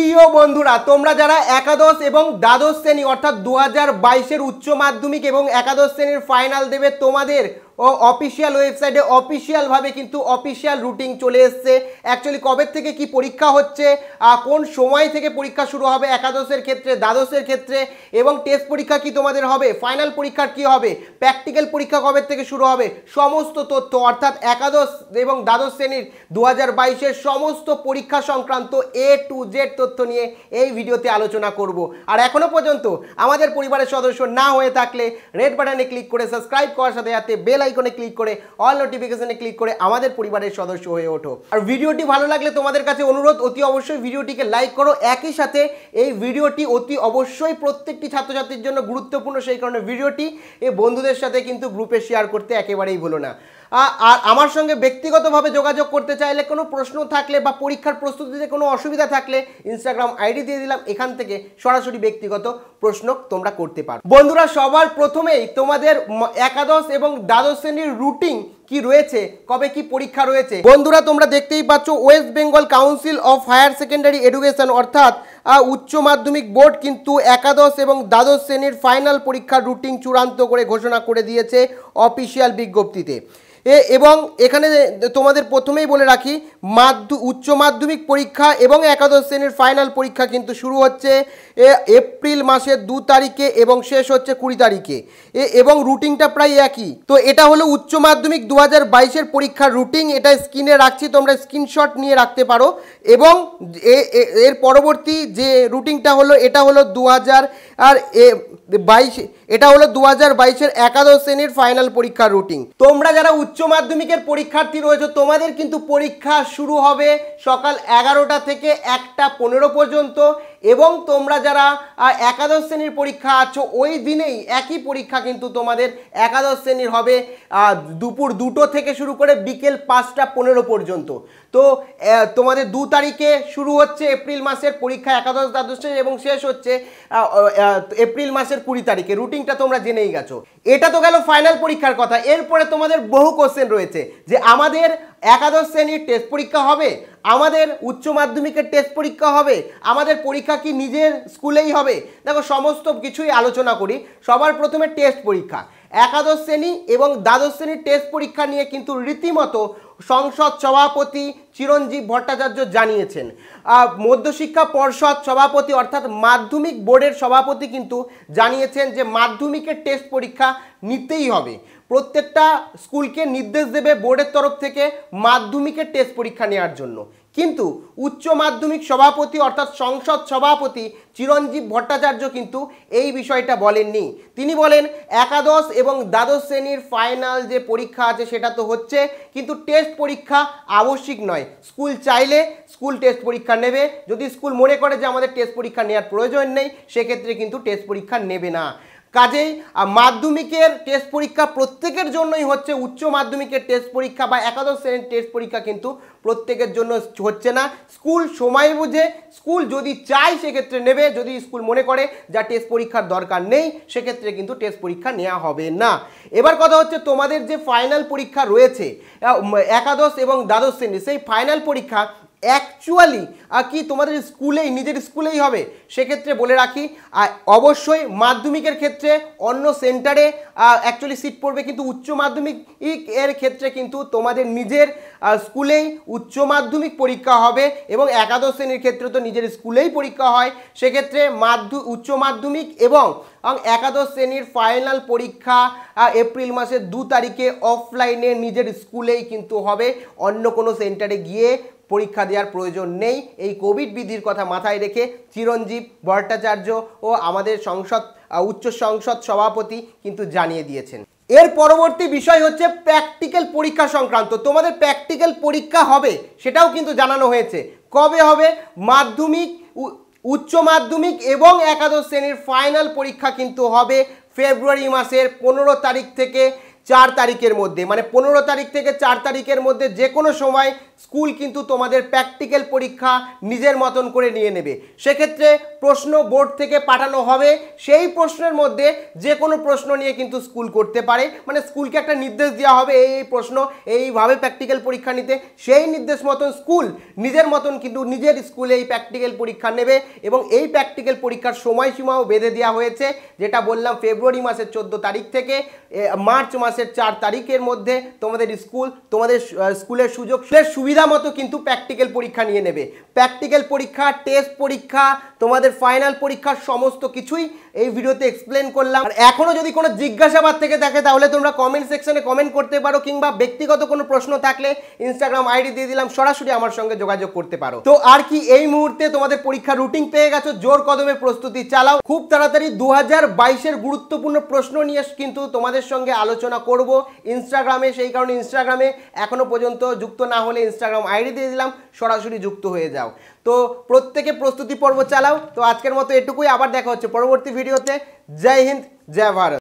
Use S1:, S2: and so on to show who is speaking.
S1: প্রিয় বন্ধুরা তোমরা যারা একাদশ এবং দ্বাদশ শ্রেণী অর্থাৎ দু হাজার বাইশের উচ্চ মাধ্যমিক এবং একাদশ শ্রেণীর ফাইনাল দেবে তোমাদের ও অফিসিয়াল ওয়েবসাইটে অফিসিয়ালভাবে কিন্তু অফিসিয়াল রুটিন চলে এসছে অ্যাকচুয়ালি কবে থেকে কি পরীক্ষা হচ্ছে কোন সময় থেকে পরীক্ষা শুরু হবে একাদশের ক্ষেত্রে দ্বাদশের ক্ষেত্রে এবং টেস্ট পরীক্ষা কি তোমাদের হবে ফাইনাল পরীক্ষার কি হবে প্র্যাকটিক্যাল পরীক্ষা কবে থেকে শুরু হবে সমস্ত তথ্য অর্থাৎ একাদশ এবং দ্বাদশ শ্রেণীর দু হাজার সমস্ত পরীক্ষা সংক্রান্ত এ টু জেড তথ্য নিয়ে এই ভিডিওতে আলোচনা করব আর এখনও পর্যন্ত আমাদের পরিবারের সদস্য না হয়ে থাকলে রেড বাটনে ক্লিক করে সাবস্ক্রাইব করার সাথে সাথে বেল আইকনে ক্লিক করে অল নোটিফিকেশনে ক্লিক করে আমাদের পরিবারের সদস্য হয়ে ওঠো আর ভিডিওটি ভালো লাগলে তোমাদের কাছে অনুরোধ অতি অবশ্যই ভিডিওটিকে লাইক করো একই সাথে এই ভিডিওটি অতি অবশ্যই প্রত্যেকটি ছাত্রছাত্রীর জন্য গুরুত্বপূর্ণ সেই কারণে ভিডিওটি এই বন্ধুদের সাথে কিন্তু গ্রুপে শেয়ার করতে একেবারেই ভুলো না আর আমার সঙ্গে ব্যক্তিগতভাবে যোগাযোগ করতে চাইলে কোনো প্রশ্ন থাকলে বা পরীক্ষার প্রস্তুতিতে কোনো অসুবিধা থাকলে ইনস্টাগ্রাম আইডি দিয়ে দিলাম এখান থেকে সরাসরি ব্যক্তিগত প্রশ্ন তোমরা করতে পারো বন্ধুরা সবার প্রথমেই তোমাদের একাদশ এবং দ্বাদশ শ্রেণীর রুটিন কি রয়েছে কবে কি পরীক্ষা রয়েছে বন্ধুরা তোমরা দেখতেই পাচ্ছ West Bengal Council of Higher Secondary Education অর্থাৎ উচ্চ মাধ্যমিক বোর্ড কিন্তু একাদশ এবং দ্বাদশ শ্রেণীর ফাইনাল পরীক্ষার রুটিন চূড়ান্ত করে ঘোষণা করে দিয়েছে অফিসিয়াল বিজ্ঞপ্তিতে এবং এখানে তোমাদের প্রথমেই বলে রাখি মাধ্য উচ্চ মাধ্যমিক পরীক্ষা এবং একাদশ শ্রেণীর ফাইনাল পরীক্ষা কিন্তু শুরু হচ্ছে এপ্রিল মাসের দু তারিখে এবং শেষ হচ্ছে কুড়ি তারিখে এবং রুটিনটা প্রায় একই তো এটা হলো উচ্চ মাধ্যমিক দু হাজার বাইশের পরীক্ষার রুটিন এটা স্ক্রিনে রাখছি তোমরা স্ক্রিনশট নিয়ে রাখতে পারো এবং এর পরবর্তী যে রুটিনটা হলো এটা হলো দু হাজার আর বাইশ এটা হলো দু হাজার বাইশের একাদশ শ্রেণীর ফাইনাল পরীক্ষার রুটিন তোমরা যারা উচ্চ মাধ্যমিকের পরীক্ষার্থী রয়েছে তোমাদের কিন্তু পরীক্ষা শুরু হবে সকাল এগারোটা থেকে একটা পনেরো পর্যন্ত এবং তোমরা যারা একাদশ শ্রেণীর পরীক্ষা আছো ওই দিনেই একই পরীক্ষা কিন্তু তোমাদের একাদশ শ্রেণীর হবে দুপুর দুটো থেকে শুরু করে বিকেল পাঁচটা পনেরো পর্যন্ত তো তোমাদের দু তারিখে শুরু হচ্ছে এপ্রিল মাসের পরীক্ষা একাদশ দ্বাদশ এবং শেষ হচ্ছে এপ্রিল মাসের কুড়ি তারিখে রুটিনটা তোমরা জেনেই গেছো এটা তো গেল ফাইনাল পরীক্ষার কথা এরপরে তোমাদের বহু কোশ্চেন রয়েছে যে আমাদের একাদশ শ্রেণীর টেস্ট পরীক্ষা হবে আমাদের উচ্চ মাধ্যমিকের টেস্ট পরীক্ষা হবে আমাদের পরীক্ষা কি নিজের স্কুলেই হবে দেখো সমস্ত কিছুই আলোচনা করি সবার প্রথমে টেস্ট পরীক্ষা একাদশ শ্রেণী এবং দ্বাদশ শ্রেণীর টেস্ট পরীক্ষা নিয়ে কিন্তু রীতিমতো সংসদ সভাপতি চিরঞ্জীব ভট্টাচার্য জানিয়েছেন মধ্যশিক্ষা পর্ষদ সভাপতি অর্থাৎ মাধ্যমিক বোর্ডের সভাপতি কিন্তু জানিয়েছেন যে মাধ্যমিকের টেস্ট পরীক্ষা নিতেই হবে প্রত্যেকটা স্কুলকে নির্দেশ দেবে বোর্ডের তরফ থেকে মাধ্যমিকের টেস্ট পরীক্ষা নেওয়ার জন্য কিন্তু উচ্চ মাধ্যমিক সভাপতি অর্থাৎ সংসদ সভাপতি চিরঞ্জীব ভট্টাচার্য কিন্তু এই বিষয়টা বলেননি তিনি বলেন একাদশ এবং দ্বাদশ শ্রেণীর ফাইনাল যে পরীক্ষা আছে সেটা তো হচ্ছে কিন্তু টেস্ট পরীক্ষা আবশ্যিক নয় স্কুল চাইলে স্কুল টেস্ট পরীক্ষা নেবে যদি স্কুল মনে করে যে আমাদের টেস্ট পরীক্ষা নেওয়ার প্রয়োজন নেই সেক্ষেত্রে কিন্তু টেস্ট পরীক্ষা নেবে না কাজেই মাধ্যমিকের টেস্ট পরীক্ষা প্রত্যেকের জন্যই হচ্ছে উচ্চ মাধ্যমিকের টেস্ট পরীক্ষা বা একাদশ শ্রেণীর টেস্ট পরীক্ষা কিন্তু প্রত্যেকের জন্য হচ্ছে না স্কুল সময় বুঝে স্কুল যদি চায় সেক্ষেত্রে নেবে যদি স্কুল মনে করে যা টেস্ট পরীক্ষার দরকার নেই সেক্ষেত্রে কিন্তু টেস্ট পরীক্ষা নেওয়া হবে না এবার কথা হচ্ছে তোমাদের যে ফাইনাল পরীক্ষা রয়েছে একাদশ এবং দ্বাদশ শ্রেণী সেই ফাইনাল পরীক্ষা অ্যাকচুয়ালি কি তোমাদের স্কুলেই নিজের স্কুলেই হবে সেক্ষেত্রে বলে রাখি অবশ্যই মাধ্যমিকের ক্ষেত্রে অন্য সেন্টারে অ্যাকচুয়ালি সিট পড়বে কিন্তু উচ্চ মাধ্যমিক এর ক্ষেত্রে কিন্তু তোমাদের নিজের স্কুলেই উচ্চ মাধ্যমিক পরীক্ষা হবে এবং একাদশ শ্রেণীর ক্ষেত্রে তো নিজের স্কুলেই পরীক্ষা হয় সেক্ষেত্রে মাধ্য উচ্চ মাধ্যমিক এবং একাদশ শ্রেণীর ফাইনাল পরীক্ষা এপ্রিল মাসের দু তারিখে অফলাইনে নিজের স্কুলেই কিন্তু হবে অন্য কোনো সেন্টারে গিয়ে পরীক্ষা দেওয়ার প্রয়োজন নেই এই কোভিড বিধির কথা মাথায় রেখে চিরঞ্জীব ভট্টাচার্য ও আমাদের সংসদ উচ্চ সংসদ সভাপতি কিন্তু জানিয়ে দিয়েছেন এর পরবর্তী বিষয় হচ্ছে প্র্যাকটিক্যাল পরীক্ষা সংক্রান্ত তোমাদের প্র্যাকটিক্যাল পরীক্ষা হবে সেটাও কিন্তু জানানো হয়েছে কবে হবে মাধ্যমিক উচ্চ মাধ্যমিক এবং একাদশ শ্রেণীর ফাইনাল পরীক্ষা কিন্তু হবে ফেব্রুয়ারি মাসের পনেরো তারিখ থেকে চার তারিখের মধ্যে মানে পনেরো তারিখ থেকে চার তারিখের মধ্যে যে কোনো সময় স্কুল কিন্তু তোমাদের প্র্যাকটিক্যাল পরীক্ষা নিজের মতন করে নিয়ে নেবে সেক্ষেত্রে প্রশ্ন বোর্ড থেকে পাঠানো হবে সেই প্রশ্নের মধ্যে যে কোনো প্রশ্ন নিয়ে কিন্তু স্কুল করতে পারে মানে স্কুলকে একটা নির্দেশ দেওয়া হবে এই এই প্রশ্ন এইভাবে প্র্যাকটিক্যাল পরীক্ষা নিতে সেই নির্দেশ মতন স্কুল নিজের মতন কিন্তু নিজের স্কুলে এই প্র্যাকটিক্যাল পরীক্ষা নেবে এবং এই প্র্যাকটিক্যাল পরীক্ষার সময়সীমাও বেঁধে দেওয়া হয়েছে যেটা বললাম ফেব্রুয়ারি মাসের চোদ্দো তারিখ থেকে মার্চ মাস মাসের চার তারিখের মধ্যে তোমাদের স্কুল তোমাদের স্কুলের সুযোগ সুবিধা মতো কিন্তু প্র্যাকটিক্যাল পরীক্ষা নিয়ে নেবে প্র্যাকটিক্যাল পরীক্ষা টেস্ট পরীক্ষা তোমাদের ফাইনাল পরীক্ষার সমস্ত কিছুই এই ভিডিওতে এক্সপ্লেন করলাম আর এখনও যদি কোনো জিজ্ঞাসাবাদ থেকে থাকে তাহলে তোমরা কমেন্ট সেকশনে কমেন্ট করতে পারো কিংবা ব্যক্তিগত কোনো প্রশ্ন থাকলে ইনস্টাগ্রাম আইডি দিয়ে দিলাম সরাসরি আমার সঙ্গে যোগাযোগ করতে পারো তো আর কি এই মুহূর্তে তোমাদের পরীক্ষা রুটিন পেয়ে গেছো জোর কদমে প্রস্তুতি চালাও খুব তাড়াতাড়ি দু হাজার বাইশের গুরুত্বপূর্ণ প্রশ্ন নিয়ে কিন্তু তোমাদের সঙ্গে আলোচনা করব ইনস্টাগ্রামে সেই কারণে ইনস্টাগ্রামে এখনও পর্যন্ত যুক্ত না হলে ইনস্টাগ্রাম আইডি দিয়ে দিলাম সরাসরি যুক্ত হয়ে যাও তো প্রত্যেকে প্রস্তুতি পর্ব চালাও তো আজকের মতো এটুকুই আবার দেখা হচ্ছে পরবর্তী ভিডিওতে জয় হিন্দ জয় ভারত